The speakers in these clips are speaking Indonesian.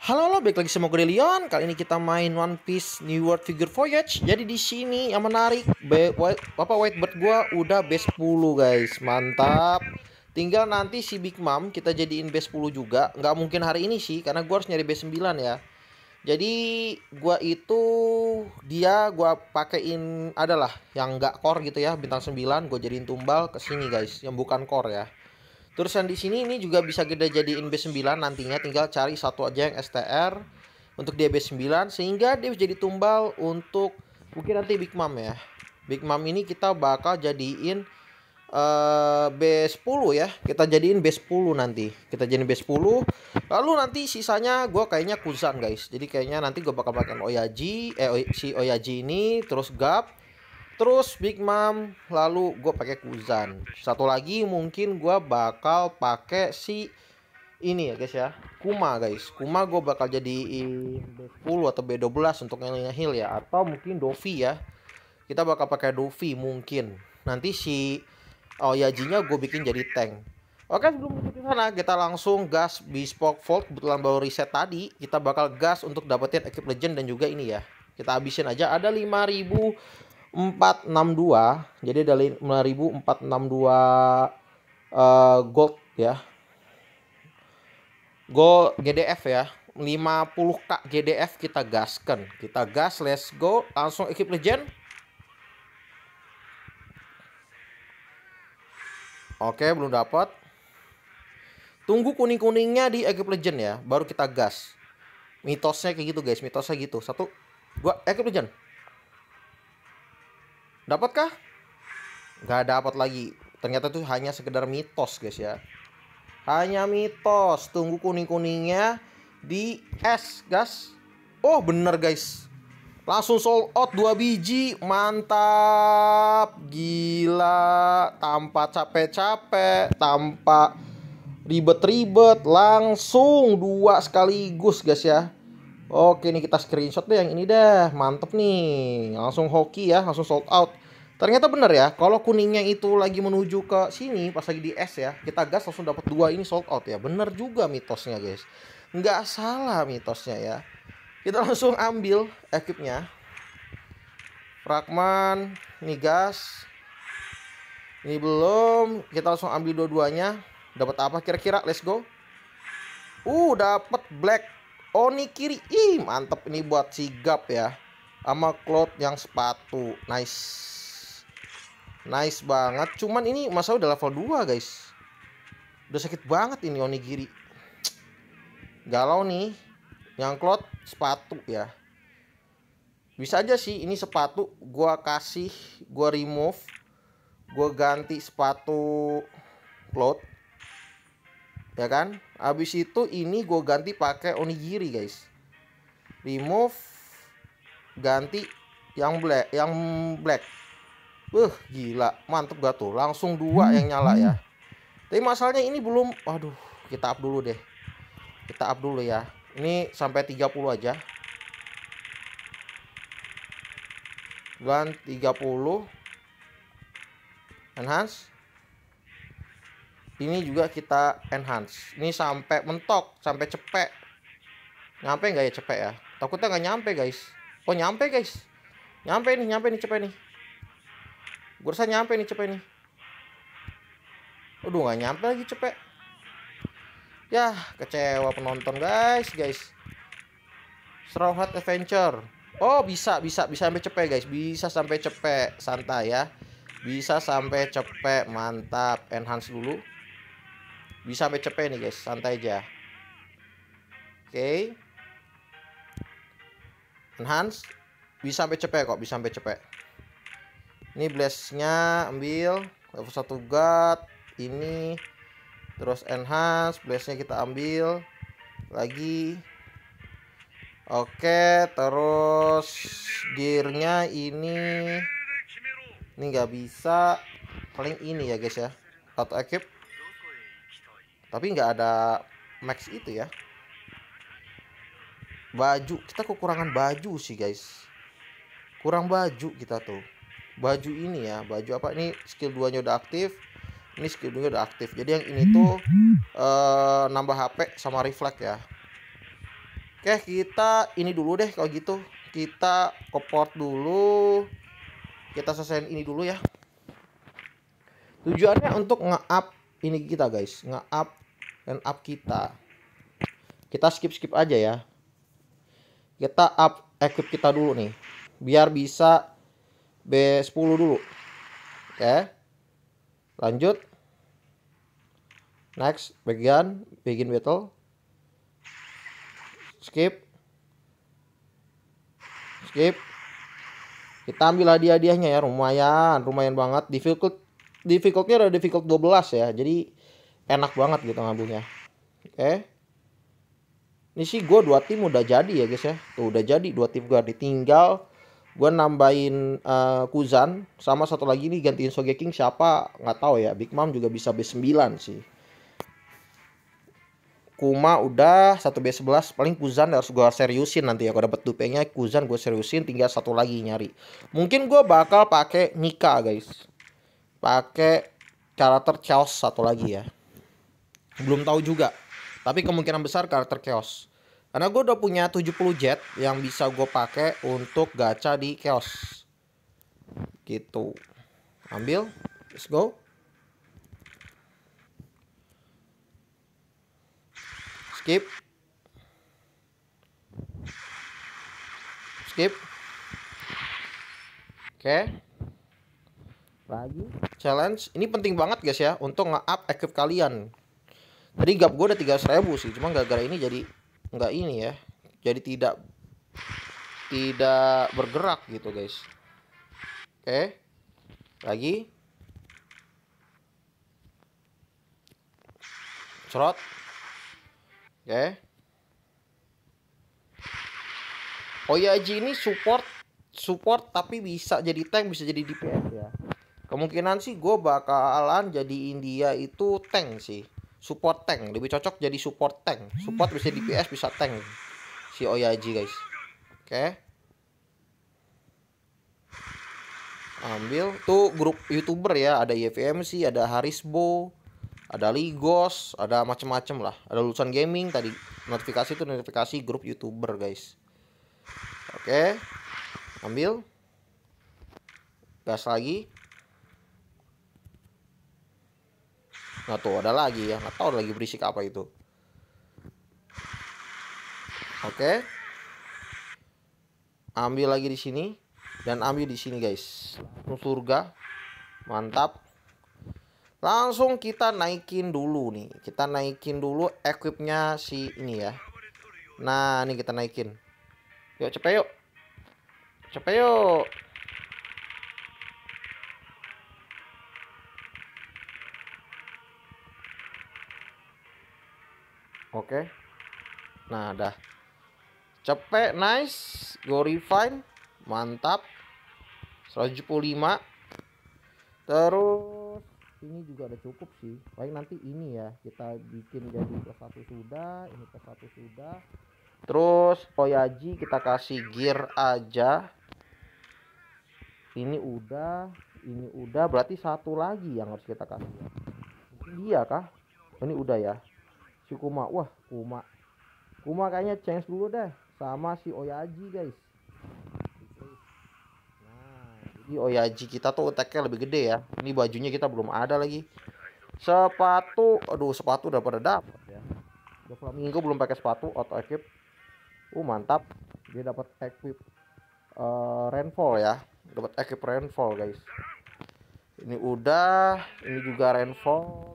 Halo, halo, balik lagi sama gue Leon. Kali ini kita main One Piece New World Figure Voyage. Jadi di sini yang menarik, be, white, apa Whitebird gua udah base 10, guys. Mantap. Tinggal nanti si Big Mom kita jadiin base 10 juga. Nggak mungkin hari ini sih karena gue harus nyari base 9 ya. Jadi gue itu dia gue pakein adalah yang nggak core gitu ya, bintang 9 gue jadiin tumbal ke sini guys, yang bukan core ya. Terusan di sini ini juga bisa kita jadiin B9 nantinya tinggal cari satu aja yang STR untuk dia B9 sehingga dia jadi tumbal untuk mungkin nanti Big Mom ya. Big Mom ini kita bakal jadiin eh, uh, B10 ya. Kita jadiin B10 nanti. Kita jadiin B10. Lalu nanti sisanya gue kayaknya Kuzan guys. Jadi kayaknya nanti gue bakal pakai Oyaji eh si Oyaji ini terus Gap Terus Big Mom, lalu gue pakai Kuzan. Satu lagi mungkin gue bakal pakai si ini ya guys ya. Kuma guys. Kuma gue bakal jadi B10 atau B12 untuk yang heal ya atau mungkin Dovi ya. Kita bakal pakai Dovi mungkin. Nanti si Oh Yajinya gue bikin jadi tank. Oke sebelum ke sana kita langsung gas Bespoke Volt kebetulan baru reset tadi kita bakal gas untuk dapetin equip legend dan juga ini ya kita habisin aja ada 5000 462 jadi dari 5462 uh, gold ya gold GDF ya 50k GDF kita gaskan kita gas let's go langsung ekip legend oke belum dapat tunggu kuning-kuningnya di ekip legend ya baru kita gas mitosnya kayak gitu guys mitosnya gitu satu dua ekip legend Dapatkah? Gak dapat lagi. Ternyata tuh hanya sekedar mitos guys ya. Hanya mitos. Tunggu kuning-kuningnya di es guys. Oh bener guys. Langsung sold out 2 biji. Mantap. Gila. Tanpa capek-capek. Tanpa ribet-ribet. Langsung dua sekaligus guys ya. Oke ini kita screenshot deh yang ini dah Mantep nih Langsung hoki ya Langsung sold out Ternyata bener ya Kalau kuningnya itu lagi menuju ke sini Pas lagi di S ya Kita gas langsung dapat dua ini sold out ya Bener juga mitosnya guys Nggak salah mitosnya ya Kita langsung ambil equipnya Fragman Ini gas Ini belum Kita langsung ambil dua-duanya Dapat apa kira-kira? Let's go. Uh, dapat black kiri Ih mantep ini buat sigap ya Sama cloth yang sepatu Nice Nice banget Cuman ini masa udah level 2 guys Udah sakit banget ini kiri. Galau nih Yang cloth sepatu ya Bisa aja sih ini sepatu Gua kasih Gua remove Gua ganti sepatu Cloth ya kan habis itu ini gue ganti pakai onigiri guys remove ganti yang black yang black wah gila, mantep gak tuh? Langsung dua yang nyala ya. Tapi masalahnya ini belum, waduh, kita up dulu deh. Kita up dulu ya. Ini sampai 30 aja. Dan 30 enhance ini juga kita enhance ini sampai mentok sampai cepek nyampe nggak ya cepek ya takutnya nggak nyampe guys oh nyampe guys nyampe nih nyampe nih cepek nih gue rasa nyampe nih cepek nih aduh nggak nyampe lagi cepek ya kecewa penonton guys guys Straw Hat Adventure oh bisa bisa bisa sampai cepet guys bisa sampai cepet santai ya bisa sampai cepet mantap enhance dulu bisa sampai cepet nih guys, santai aja. Oke. Okay. Enhance. Bisa sampai cepet kok, bisa sampai cepet. Ini blessnya ambil level satu guard ini terus enhance blessnya kita ambil lagi Oke, terus gearnya ini ini nggak bisa paling ini ya guys ya. Auto equip tapi nggak ada max itu ya baju kita kekurangan baju sih guys kurang baju kita tuh baju ini ya baju apa ini skill 2 nya udah aktif ini skill 2 nya udah aktif jadi yang ini tuh uh, nambah HP sama reflect ya oke kita ini dulu deh kalau gitu kita ke port dulu kita selesaiin ini dulu ya tujuannya untuk nge-up ini kita guys nge-up dan up kita kita skip skip aja ya kita up equip kita dulu nih biar bisa B10 dulu oke lanjut next begin begin battle skip skip kita ambil hadiah-hadiahnya ya lumayan lumayan banget difficult difficultnya udah difficult 12 ya jadi enak banget gitu nabungnya oke ini sih gue dua tim udah jadi ya guys ya tuh oh, udah jadi dua tim gue ditinggal gue nambahin uh, Kuzan sama satu lagi nih gantiin Sogeking siapa nggak tahu ya Big Mom juga bisa B9 sih Kuma udah 1B11 paling Kuzan harus gue seriusin nanti ya gue dapet dupenya Kuzan gue seriusin tinggal satu lagi nyari mungkin gue bakal pakai Nika guys pakai karakter Chaos satu lagi ya belum tahu juga tapi kemungkinan besar karakter chaos karena gue udah punya 70 jet yang bisa gue pakai untuk gacha di chaos gitu ambil let's go skip skip oke okay. lagi challenge ini penting banget guys ya untuk nge-up equip kalian tadi gap gue udah tiga ribu sih cuma gara-gara ini jadi nggak ini ya jadi tidak tidak bergerak gitu guys oke lagi cerot oke okay. Oh ya ini support support tapi bisa jadi tank bisa jadi DPS ya kemungkinan sih gue bakalan jadi India itu tank sih support tank lebih cocok jadi support tank support bisa DPS bisa tank si Oyaji guys oke okay. ambil tuh grup youtuber ya ada YVMC ada Harisbo ada Ligos ada macem-macem lah ada lulusan gaming tadi notifikasi itu notifikasi grup youtuber guys oke okay. ambil gas lagi nggak tahu ada lagi ya nggak tahu lagi berisik apa itu oke okay. ambil lagi di sini dan ambil di sini guys surga mantap langsung kita naikin dulu nih kita naikin dulu equipnya si ini ya nah ini kita naikin yuk cepet yuk cepet yuk Oke. Okay. Nah, dah. Cepet, nice. Go refine. Mantap. 175. Terus ini juga ada cukup sih. Paling nanti ini ya, kita bikin jadi ke satu sudah, ini ke satu sudah. Terus Oyaji kita kasih gear aja. Ini udah, ini udah berarti satu lagi yang harus kita kasih. Iya kah? Ini udah ya si Kuma wah Kuma Kuma kayaknya change dulu deh sama si Oyaji guys nah jadi Oyaji kita tuh attacknya lebih gede ya ini bajunya kita belum ada lagi sepatu aduh sepatu udah pada dapat ya udah flamingo belum pakai sepatu auto equip uh mantap dia dapat equip uh, rainfall ya dapat equip rainfall guys ini udah ini juga rainfall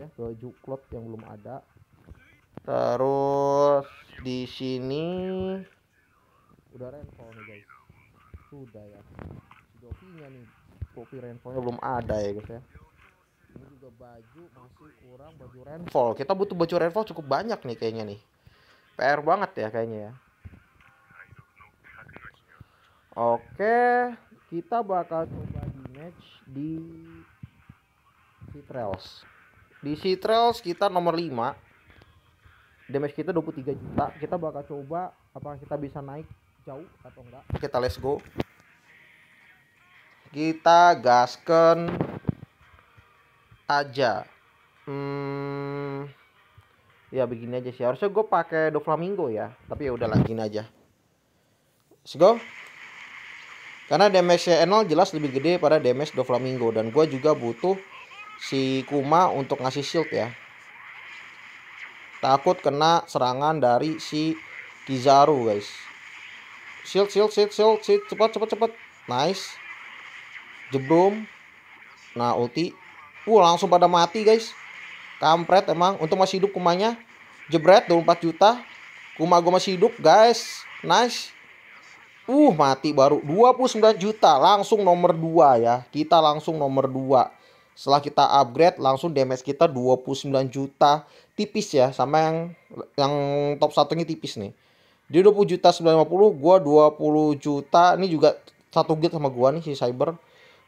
ya baju klub yang belum ada terus di sini udah rainfall nih guys sudah ya jokinya nih kopi rainfallnya belum ada ya guys ya ini juga baju masih kurang baju rainfall kita butuh baju rainfall cukup banyak nih kayaknya nih PR banget ya kayaknya ya oke kita bakal coba di match di Citrels di Citrel sekitar nomor 5 damage kita 23 juta kita bakal coba apakah kita bisa naik jauh atau enggak kita let's go kita gasken aja hmm, ya begini aja sih harusnya gue pakai do flamingo ya tapi ya udah lagi aja let's go karena damage-nya jelas lebih gede pada damage do flamingo dan gue juga butuh si Kuma untuk ngasih shield ya. Takut kena serangan dari si Kizaru guys. Shield, shield, shield, shield, shield. Cepat, cepat, cepat. Nice. Jebrum. Nah, ulti. Uh, langsung pada mati guys. Kampret emang. Untuk masih hidup Kumanya. Jebret, 24 juta. Kuma gue masih hidup guys. Nice. Uh, mati baru. 29 juta. Langsung nomor 2 ya. Kita langsung nomor 2 setelah kita upgrade langsung damage kita 29 juta tipis ya sama yang yang top satunya tipis nih. Dia 20 juta 950, gua 20 juta. Ini juga satu gate sama gua nih si Cyber.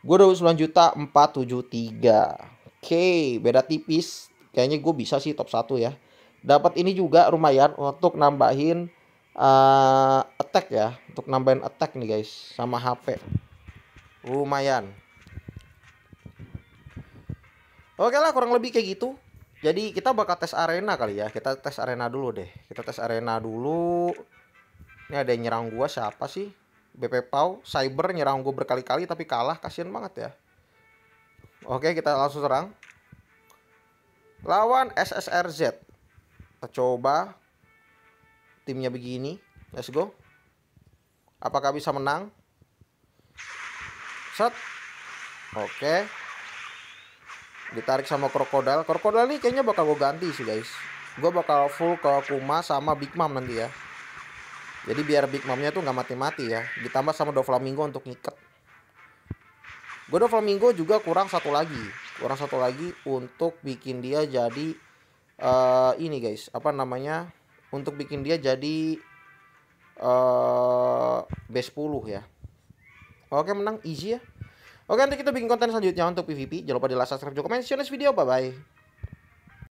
Gua 29 juta 473. Oke, okay, beda tipis. Kayaknya gue bisa sih top satu ya. Dapat ini juga lumayan untuk nambahin uh, attack ya, untuk nambahin attack nih guys sama HP. Lumayan. Oke lah kurang lebih kayak gitu. Jadi kita bakal tes arena kali ya. Kita tes arena dulu deh. Kita tes arena dulu. Ini ada yang nyerang gua siapa sih? BP Pau, Cyber nyerang gua berkali-kali tapi kalah. Kasian banget ya. Oke, kita langsung serang. Lawan SSRZ. Kita coba timnya begini. Let's go. Apakah bisa menang? Set. Oke ditarik sama krokodil krokodil ini kayaknya bakal gue ganti sih guys gue bakal full ke Kuma sama Big Mom nanti ya jadi biar Big Momnya tuh nggak mati-mati ya ditambah sama Doflamingo untuk ngikat gue Doflamingo juga kurang satu lagi kurang satu lagi untuk bikin dia jadi uh, ini guys apa namanya untuk bikin dia jadi uh, base 10 ya oke menang easy ya Oke nanti kita bikin konten selanjutnya untuk PVP. Jangan lupa di like, subscribe, juga, comment, share this video. Bye-bye.